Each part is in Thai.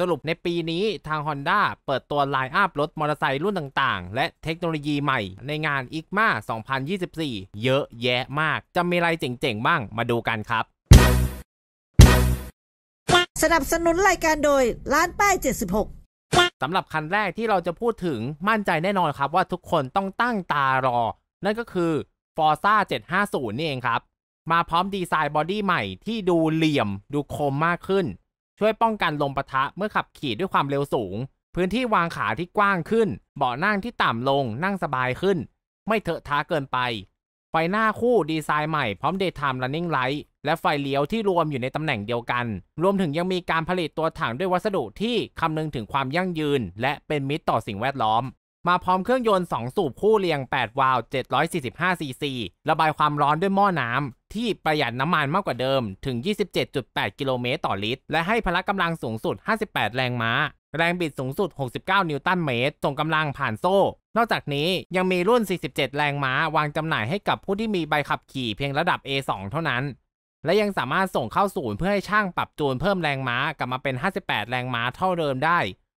สรุปในปีนี้ทาง Honda เปิดตัวไลน์อัพรถมอเตอร์ไซค์รุ่นต่าง ๆ และเทคโนโลยีใหม่ ในงานอี c m a 2024 เยอะแยะมากจะมีอะไรเจ๋งๆ บ้างมาดูกันครับ สนับสนุนรายการโดยร้านป้าย76สำหรับคันแรกที่เราจะพูดถึงมั่นใจแน่นอนครับว่าทุกคนต้องตั้งตารอ นั่นก็คือ Forza 750นี่เองครับ มาพร้อมดีไซน์บอดี้ใหม่ที่ดูเหลี่ยมดูคมมากขึ้นช่วยป้องกันลมปะทะเมื่อขับขี่ด้วยความเร็วสูง พื้นที่วางขาที่กว้างขึ้น เบาะนั่งที่ต่ำลงนั่งสบายขึ้น ไม่เถอะท้าเกินไป ไฟหน้าคู่ดีไซน์ใหม่พร้อม Daytime Running Light และไฟเลี้ยวที่รวมอยู่ในตำแหน่งเดียวกัน รวมถึงยังมีการผลิตตัวถังด้วยวัสดุที่คำนึงถึงความยั่งยืน และเป็นมิตรต่อสิ่งแวดล้อมมาพร้อมเครื่องยนต์2สูบคู่เรียง 8 วาล์ว 745 ซีซี ระบายความร้อนด้วยหม้อน้ำที่ประหยัดน้ำมันมากกว่าเดิม ถึง 27.8 กิโลเมตรต่อลิตร และให้พละกำลังสูงสุด 58 แรงม้า แรงบิดสูงสุด 69 นิวตันเมตร ส่งกำลังผ่านโซ่ นอกจากนี้ยังมีรุ่น 47 แรงม้า วางจำหน่ายให้กับผู้ที่มีใบขับขี่เพียงระดับ A2 เท่านั้น และยังสามารถส่งเข้าศูนย์เพื่อให้ช่างปรับจูนเพิ่มแรงม้ากลับมาเป็น 58 แรงม้าเท่าเดิมได้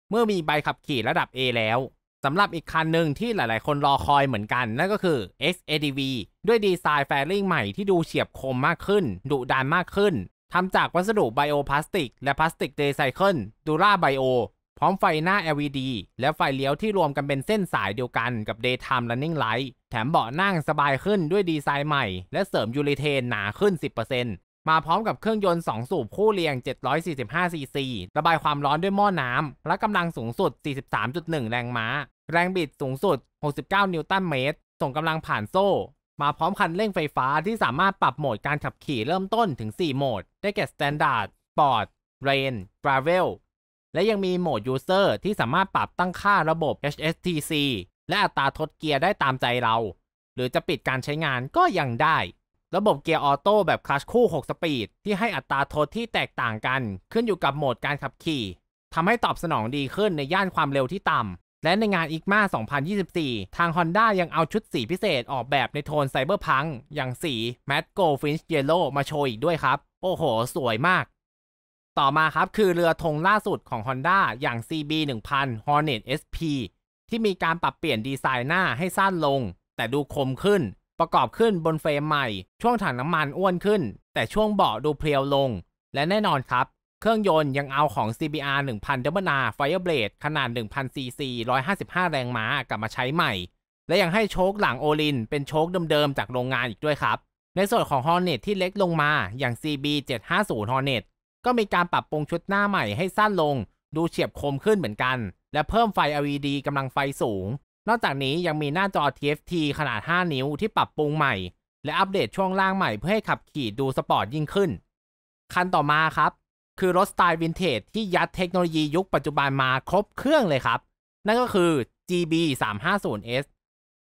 เมื่อมีใบขับขี่ระดับ A แล้วสำหรับอีกคันหนึ่งที่หลาย ๆคนรอคอยเหมือนกัน นั่นก็คือ XADV ด้วยดีไซน์แฟริ่งใหม่ที่ดูเฉียบคมมากขึ้นดุดันมากขึ้น ทำจากวัสดุไบโอพลาสติก และพลาสติกเดไซเคิล ดูร่าไบโอ พร้อมไฟหน้า LED และไฟเลี้ยวที่รวมกันเป็นเส้นสายเดียวกันกับ Daytime Running Light แถมเบาะนั่งสบายขึ้นด้วยดีไซน์ใหม่ และเสริมยูริเทนหนาขึ้น 10%มาพร้อมกับเครื่องยนต์ 2 สูบคู่เรียง745ซีซีระบายความร้อนด้วยหม้อน้ำและกำลังสูงสุด 43.1 แรงม้า แรงบิดสูงสุด 69 นิวตันเมตร ส่งกำลังผ่านโซ่ มาพร้อมคันเร่งไฟฟ้าที่สามารถปรับโหมดการขับขี่เริ่มต้นถึง 4 โหมด ได้แก่ Standard, Sport, Rain, Gravel และยังมีโหมด User ที่สามารถปรับตั้งค่าระบบ HSTC และอัตราทดเกียร์ได้ตามใจเรา หรือจะปิดการใช้งานก็ยังได้ระบบเกียร์ออโต้แบบคลัชคู่ 6 สปีด ที่ให้อัตราทดที่แตกต่างกัน ขึ้นอยู่กับโหมดการขับขี่ทำให้ตอบสนองดีขึ้นในย่านความเร็วที่ต่ำและในงานอีกมา2024 ทาง Honda ยังเอาชุดสีพิเศษออกแบบในโทนไซเบอร์พังอย่างสี m a t t ก Gold Finish Yellow มาโชว์อีกด้วยครับ โอ้โห สวยมาก ต่อมาครับคือเรือธงล่าสุดของ Honda อย่าง CB 1000 Hornet SP ที่มีการปรับเปลี่ยนดีไซน์หน้าให้สั้นลง แต่ดูคมขึ้นประกอบขึ้นบนเฟรมใหม่ ช่วงถังน้ำมันอ้วนขึ้น แต่ช่วงเบาะดูเพลียวลง และแน่นอนครับ เครื่องยนต์ยังเอาของ CBR 1000 d o u b l e R Fireblade ขนาด 1000cc 155 แรงม้ากลับมาใช้ใหม่ และยังให้โชคหลังโอลินเป็นโชคเดิมๆจากโรงงานอีกด้วยครับ ในส่วนของ Hornet ที่เล็กลงมา อย่าง CB 750 Hornet ก็มีการปรับปรุงชุดหน้าใหม่ให้สั้นลง ดูเฉียบคมขึ้นเหมือนกัน และเพิ่มไฟ LED กำลังไฟสูงนอกจากนี้ยังมีหน้าจอ TFT ขนาด 5 นิ้วที่ปรับปรุงใหม่ และอัปเดตช่วงล่างใหม่ เพื่อให้ขับขี่ดูสปอร์ตยิ่งขึ้น คันต่อมาครับ คือรถสไตล์วินเทจที่ยัดเทคโนโลยียุคปัจจุบันมาครบเครื่องเลยครับ นั่นก็คือ GB 3 5 0 S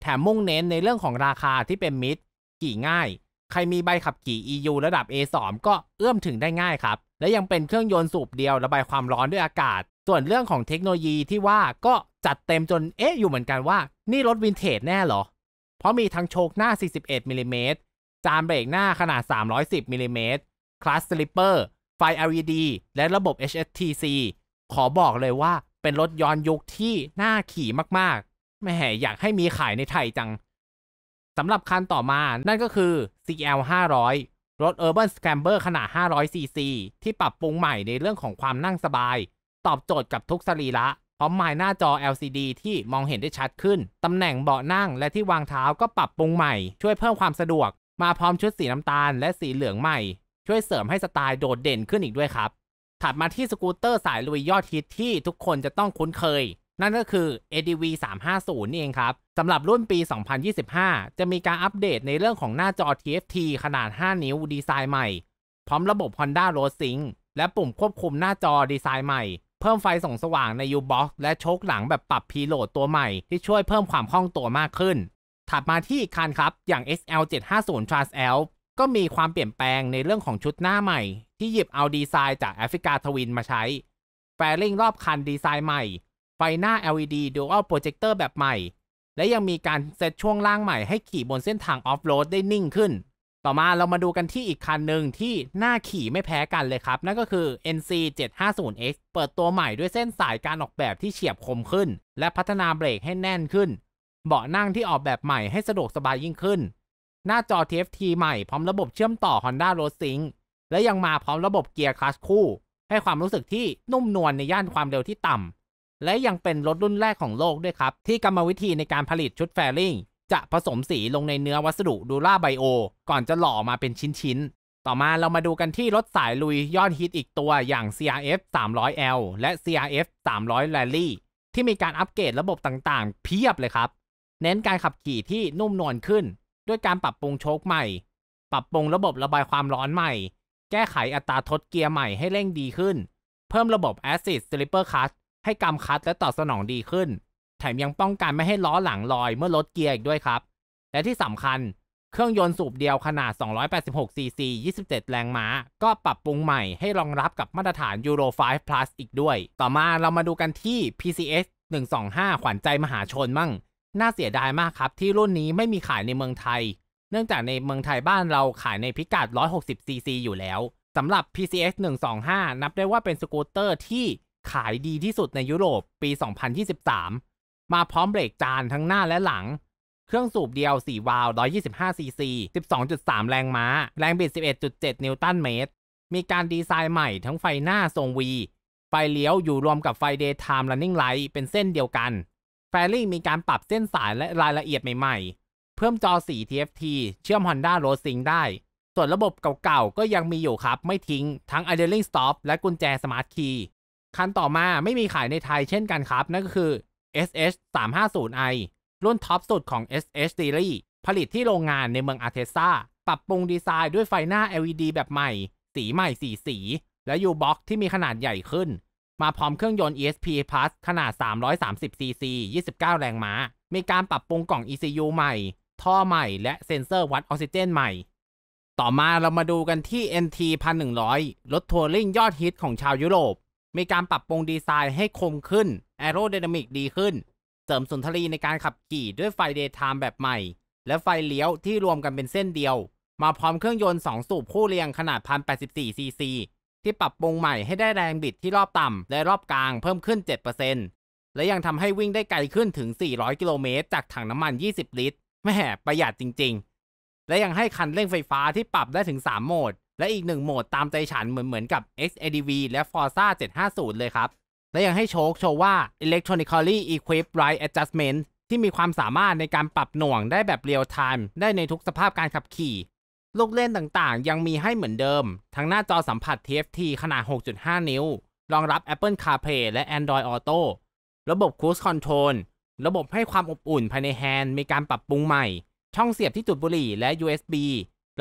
แถมมุ่งเน้นในเรื่องของราคาที่เป็นมิดขี่ง่าย ใครมีใบขับขี่ EU ระดับ A2 ก็เอื้อมถึงได้ง่ายครับและยังเป็นเครื่องยนต์สูบเดียวระบายความร้อนด้วยอากาศ ส่วนเรื่องของเทคโนโลยีที่ว่าก็จัดเต็มจนเอ๊ะอยู่เหมือนกันว่า นี่รถวินเทจแน่หรอ เพราะมีทั้งโชกหน้า 41มิลิเมตร จานเบรกหน้าขนาด 310มิลิเมตร คลัสสลิปเปอร์ไฟ LED และระบบ HSTC ขอบอกเลยว่าเป็นรถย้อนยุคที่น่าขี่มาก ๆแห่อยากให้มีขายในไทยจัง สำหรับคันต่อมานั่นก็คือ CL 500รถ Urban Scrambler ขนาด 500cc ที่ปรับปรุงใหม่ในเรื่องของความนั่งสบาย ตอบโจทย์กับทุกสรีระพร้อมหมายหน้าจอ LCD ที่มองเห็นได้ชัดขึ้น ตำแหน่งเบาะนั่งและที่วางเท้าก็ปรับปรุงใหม่ ช่วยเพิ่มความสะดวก มาพร้อมชุดสีน้ำตาลและสีเหลืองใหม่ช่วยเสริมให้สไตล์โดดเด่นขึ้นอีกด้วยครับถัดมาที่สกูตเตอร์สายลุยยอดฮิตที่ทุกคนจะต้องคุ้นเคยนั่นก็คือ ADV 350นี่เองครับ สำหรับรุ่นปี 2025 จะมีการอัปเดตในเรื่องของหน้าจอ TFT ขนาด 5 นิ้วดีไซน์ใหม่ พร้อมระบบ Honda r o s i n g และปุ่มควบคุมหน้าจอดีไซน์ใหม่ เพิ่มไฟส่องสว่างใน U-Box และโชคหลังแบบปรับพีโหลดตัวใหม่ ที่ช่วยเพิ่มความคล่องตัวมากขึ้น ถัดมาที่อีกคันครับอย่าง s l 750 Trans L ก็มีความเปลี่ยนแปลงในเรื่องของชุดหน้าใหม่ ที่หยิบเอาดีไซน์จากแอฟริกาทวินมาใช้แฟริงรอบคันดีไซน์ใหม่ไฟหน้า LED Dual Projector แบบใหม่ และยังมีการเซตช่วงล่างใหม่ให้ขี่บนเส้นทางออฟโรดได้นิ่งขึ้น ต่อมาเรามาดูกันที่อีกคันหนึ่งที่หน้าขี่ไม่แพ้กันเลยครับ นั่นก็คือ NC 750X เปิดตัวใหม่ด้วยเส้นสายการออกแบบที่เฉียบคมขึ้น และพัฒนาเบรกให้แน่นขึ้น เบาะนั่งที่ออกแบบใหม่ให้สะดวกสบายยิ่งขึ้น หน้าจอ TFT ใหม่พร้อมระบบเชื่อมต่อ Honda Road Sync และยังมาพร้อมระบบเกียร์คลัชคู่ให้ความรู้สึกที่นุ่มนวลในย่านความเร็วที่ต่ำและยังเป็นรถรุ่นแรกของโลกด้วยครับ ที่กรรมวิธีในการผลิตชุดแฟริงจะผสมสีลงในเนื้อวัสดุดูราไบโอก่อนจะหล่อมาเป็นชิ้นๆ ต่อมาเรามาดูกันที่รถสายลุยยอดฮิตอีกตัวอย่าง CRF 300L และ CRF 300 Rally ที่มีการอัปเกรดระบบต่างๆ เพียบเลยครับ เน้นการขับขี่ที่นุ่มนวลขึ้น ด้วยการปรับปรุงโชคใหม่ปรับปรุงระบบระบายความร้อนใหม่ แก้ไขอัตราทดเกียร์ใหม่ให้เร่งดีขึ้น เพิ่มระบบ Assist Slipper Clutch ให้กำคัดและตอบสนองดีขึ้น แถมยังป้องกันไม่ให้ล้อหลังลอยเมื่อลดเกียร์อีกด้วยครับ และที่สำคัญ เครื่องยนต์สูบเดียวขนาด 286 cc 27 แรงม้า ก็ปรับปรุงใหม่ให้รองรับกับมาตรฐาน Euro 5 plus อีกด้วย ต่อมาเรามาดูกันที่ p c s 125 ขวัญใจมหาชนมั่ง น่าเสียดายมากครับที่รุ่นนี้ไม่มีขายในเมืองไทย เนื่องจากในเมืองไทยบ้านเราขายในพิกัด160 cc อยู่แล้วสำหรับ p c s 125 นับได้ว่าเป็นสกูตเตอร์ที่ขายดีที่สุดในยุโรปปี 2023 มาพร้อมเบรกจานทั้งหน้าและหลัง เครื่องสูบเดียว 4 วาล125ซีซี12.3 แรงม้า แรงบิด 11.7 นิวตันเมตร มีการดีไซน์ใหม่ทั้งไฟหน้าทรงวี ไฟเลี้ยวอยู่รวมกับไฟ Daytime Running Light เป็นเส้นเดียวกัน แฟริ่งมีการปรับเส้นสายและรายละเอียดใหม่ๆ เพิ่มจอี TFT เชื่อม Honda r o s i n g ได้ ส่วนระบบเก่าๆก็ยังมีอยู่ครับไม่ทิ้ง ทั้ง idling stop และกุญแจ smart key คันต่อมาไม่มีขายในไทยเช่นกันครับ นั่นก็คือ s h 3 5 0 i รุ่นท็อปสุดของ s H Series ผลิตที่โรงงานในเมืองอาเทซ่า ปรับปรุงดีไซน์ด้วยไฟหน้า LED แบบใหม่ สีใหม่สีสี และ U-Box ที่มีขนาดใหญ่ขึ้น มาพร้อมเครื่องยนต์ ESP Plus ขนาด 330cc 29 แรงม้า มีการปรับปรุงกล่อง ECU ใหม่ ท่อใหม่และเซ็นเซอร์วัดออกซิเจน ใหม่ ต่อมาเรามาดูกันที่ NT 1100รถทัวริ่งยอดฮิตของชาวยุโรปมีการปรับปรุงดีไซน์ให้คมขึ้นแอโรไดนามิกดีขึ้น เสริมสุนทรีในการขับขี่ด้วยไฟเดย์ไทม์แบบใหม่ และไฟเลี้ยวที่รวมกันเป็นเส้นเดียว มาพร้อมเครื่องยนต์ 2 สูบคู่เรียงขนาด1,084ซีซีที่ปรับปรุงใหม่ให้ได้แรงบิดที่รอบต่ำและรอบกลางเพิ่มขึ้น 7%และยังทำให้วิ่งได้ไกลขึ้นถึง 400 กิโลเมตร จากถังน้ำมัน 20 ลิตร แม่ประหยัดจริงๆ และยังให้คันเร่งไฟฟ้าที่ปรับได้ถึง 3โหมดและอีกหนึ่งโหมดตามใจฉันเหมือนเหมือนกับ XADV และ Forza 750 เลยครับ และยังให้โชคโชว์ว่า electronically equipped ride adjustment ที่มีความสามารถในการปรับหน่วงได้แบบเรียลไทม์ได้ในทุกสภาพการขับขี่ ลูกเล่นต่างๆ ยังมีให้เหมือนเดิม ทั้งหน้าจอสัมผัส TFT ขนาด 6.5 นิ้ว รองรับ Apple CarPlay และ Android Auto ระบบ Cruise Control ระบบให้ความอบอุ่นภายในแฮนด์มีการปรับปรุงใหม่ ช่องเสียบที่จุดบุหรี่และ USB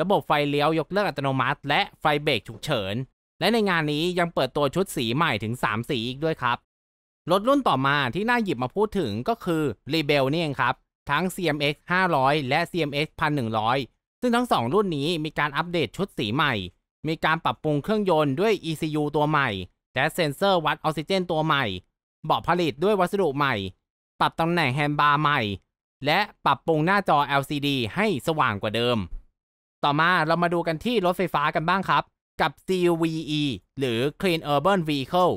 ระบบไฟเลี้ยว ยกเลิกอัตโนมัติ และไฟเบรกฉุกเฉิน และในงานนี้ยังเปิดตัวชุดสีใหม่ถึง 3 สีอีกด้วยครับ รถรุ่นต่อมาที่น่าหยิบมาพูดถึงก็คือ Rebel นี่เองครับ ทั้ง CMX 500 และ CMX 1100 ซึ่งทั้ง 2 รุ่นนี้มีการอัปเดตชุดสีใหม่ มีการปรับปรุงเครื่องยนต์ด้วย ECU ตัวใหม่และเซ็นเซอร์วัดออกซิเจนตัวใหม่เบาะผลิตด้วยวัสดุใหม่ ปรับตำแหน่งแฮนด์บาร์ใหม่ และปรับปรุงหน้าจอ LCD ให้สว่างกว่าเดิมต่อมาเรามาดูกันที่รถไฟฟ้ากันบ้างครับ กับ CUVE หรือ Clean Urban Vehicle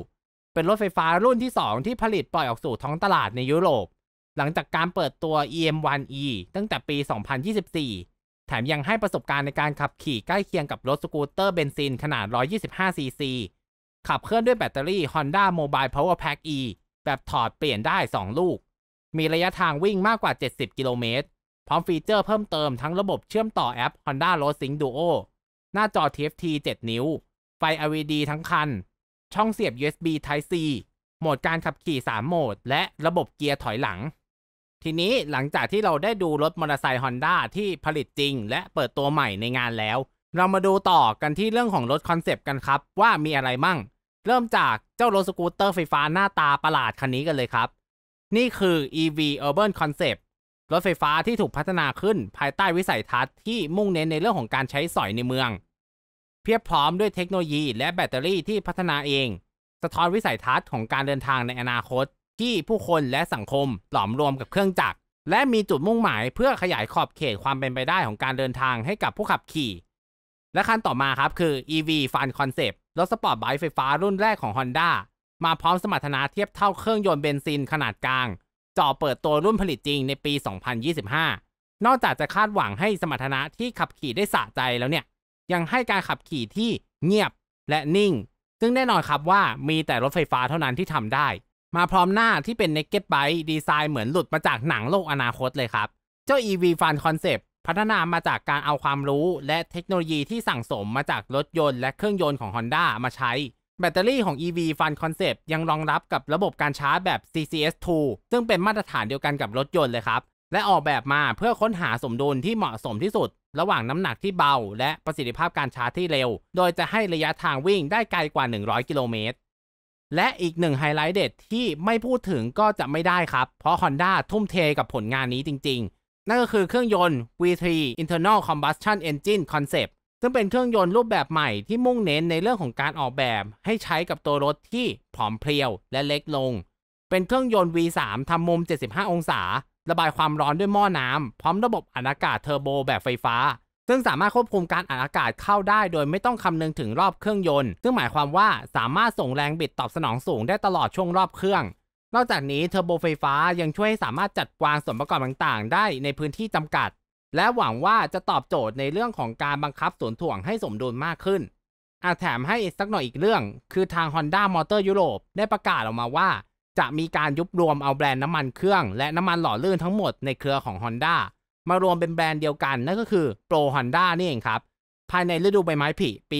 เป็นรถไฟฟ้ารุ่นที่ 2 ที่ผลิตปล่อยออกสู่ท้องตลาดในยุโรป หลังจากการเปิดตัว EM1e ตั้งแต่ปี 2024 แถมยังให้ประสบการณ์ในการขับขี่ใกล้เคียงกับรถสกูตเตอร์เบนซินขนาด125 c c ขับเคลื่อนด้วยแบตเตอรี่ Honda Mobile Power Pack E แบบถอดเปลี่ยนได้ 2 ลูก มีระยะทางวิ่งมากกว่า 70 กิโลเมตรพร้อมฟีเจอร์เพิ่มเติมทั้งระบบเชื่อมต่อแอป Honda r o a Sync Duo หน้าจอ TFT 7 นิ้ว ไฟ LED ทั้งคัน ช่องเสียบ USB Type C โหมดการขับขี่ 3 โหมด และระบบเกียร์ถอยหลัง ทีนี้หลังจากที่เราได้ดูรถมอเตอร์ไซค์ Honda ที่ผลิตจริงและเปิดตัวใหม่ในงานแล้ว เรามาดูต่อกันที่เรื่องของรถคอนเซปต์กันครับ ว่ามีอะไรมั่ง เริ่มจากเจ้ารถสกูตเตอร์ไฟฟ้าหน้าตาประหลาดคันนี้กันเลยครับ นี่คือ EV Urban Concept รถไฟฟ้าที่ถูกพัฒนาขึ้นภายใต้วิสัยทัศน์ที่มุ่งเน้นในเรื่องของการใช้สอยในเมืองเพียบพร้อมด้วยเทคโนโลยี และแบตเตอรี่ที่พัฒนาเอง สะท้อนวิสัยทัศน์ของการเดินทางในอนาคต ที่ผู้คนและสังคมหลอมรวมกับเครื่องจักรและมีจุดมุ่งหมายเพื่อขยายขอบเขตความเป็นไปได้ของการเดินทางให้กับผู้ขับขี่ และขั้นต่อมาครับคือ EV Fun Concept รถสปอร์ตไบค์ไฟฟ้ารุ่นแรกของ Honda มาพร้อมสมรรถนะเทียบเท่าเครื่องยนต์เบนซินขนาดกลางจ่อเปิดตัวรุ่นผลิตจริงในปี 2025 นอกจากจะคาดหวังให้สมรรถนะที่ขับขี่ได้สะใจแล้วเนี่ย ยังให้การขับขี่ที่เงียบและนิ่ง ซึ่งแน่นอนครับว่ามีแต่รถไฟฟ้าเท่านั้นที่ทำได้ มาพร้อมหน้าที่เป็น Naked Bike ดีไซน์เหมือนหลุดมาจากหนังโลกอนาคตเลยครับ เจ้า EV Fun Concept พัฒนามาจากการเอาความรู้ และเทคโนโลยีที่สั่งสมมาจากรถยนต์และเครื่องยนต์ของ Honda มาใช้แบตเตอรี่ของ EV Fun Concept ยังรองรับกับระบบการชาร์จแบบ CCS2 ซึ่งเป็นมาตรฐานเดียวกันกับรถยนต์เลยครับ และออกแบบมาเพื่อค้นหาสมดุลที่เหมาะสมที่สุด ระหว่างน้ำหนักที่เบา และประสิทธิภาพการชาร์จที่เร็ว โดยจะให้ระยะทางวิ่งได้ไกลกว่า 100 กิโลเมตร และอีกหนึ่งไฮไลท์เด็ดที่ไม่พูดถึงก็จะไม่ได้ครับ เพราะ Honda ทุ่มเทกับผลงานนี้จริงๆ นั่นก็คือเครื่องยนต์ V3 Internal Combustion Engine Concept ซึ่งเป็นเครื่องยนต์รูปแบบใหม่ที่มุ่งเน้นในเรื่องของการออกแบบ ให้ใช้กับตัวรถที่ผอมเพรียวและเล็กลง เป็นเครื่องยนต์ V3 ทำมุม 75 องศา ระบายความร้อนด้วยหม้อน้ำพร้อมระบบอัดอากาศเทอร์โบแบบไฟฟ้า ซึ่งสามารถควบคุมการอัดอากาศเข้าได้โดยไม่ต้องคำนึงถึงรอบเครื่องยนต์ ซึ่งหมายความว่าสามารถส่งแรงบิดตอบสนองสูง ได้ตลอดช่วงรอบเครื่อง นอกจากนี้เทอร์โบไฟฟ้ายังช่วยให้สามารถจัดวางส่วนประกอบต่างๆได้ในพื้นที่จำกัดและหวังว่าจะตอบโจทย์ในเรื่องของการบังคับสวนถ่วงให้สมดุลมากขึ้น อาแถมให้สักหน่อยอีกเรื่อง คือทาง Honda m o t o r ยุโรปได้ประกาศออกมาว่า จะมีการยุบรวมเอาแบรนด์น้ำมันเครื่องและน้ำมันหล่อลื่นทั้งหมดในเครือของ Honda มารวมเป็นแบรนด์เดียวกัน นั่นก็คือ Pro Honda นี่เองครับ ภายในฤดูใบไม้ผลิปี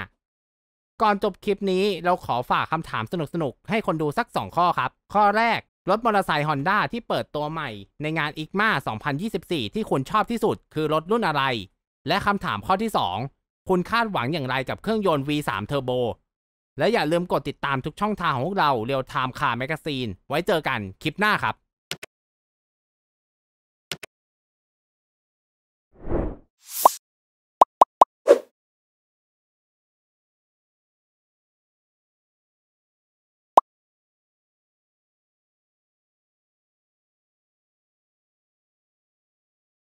2025 ก่อนจบคลิปนี้เราขอฝากคำถามสนุกๆให้คนดูสัก 2 ข้อครับ ข้อแรกรถมอเตอร์ไซค์ฮอนด้าที่เปิดตัวใหม่ ในงานอิกมา2024 ที่คุณชอบที่สุด คือรถรุ่นอะไร และคำถามข้อที่ 2 คุณคาดหวังอย่างไรกับเครื่องยนต์ V3 Turbo และอย่าลืมกดติดตามทุกช่องทางของพวกเราเรียวไทม์คาร์แมกซีนไว้เจอกันคลิปหน้าครับ